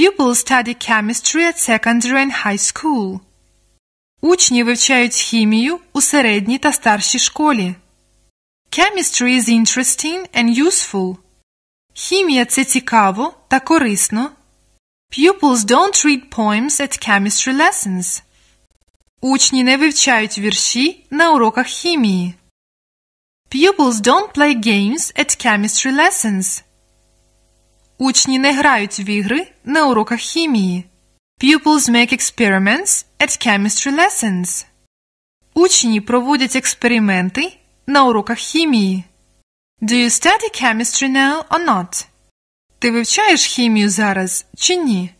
pupils study chemistry at secondary and high school. Учні вивчають хімію у середній та старшій школі. Chemistry is interesting and useful. Хімія це цікаво та корисно. Pupils don't read poems at chemistry lessons. Учні не вивчають вірші на уроках хімії. Pupils don't play games at chemistry lessons. Учні не грають в ігри на уроках хімії. Pupils make experiments at chemistry lessons. Учні проводять експерименти на уроках хімії. Do you study chemistry now or not? Ти вивчаєш хімію зараз чи ні?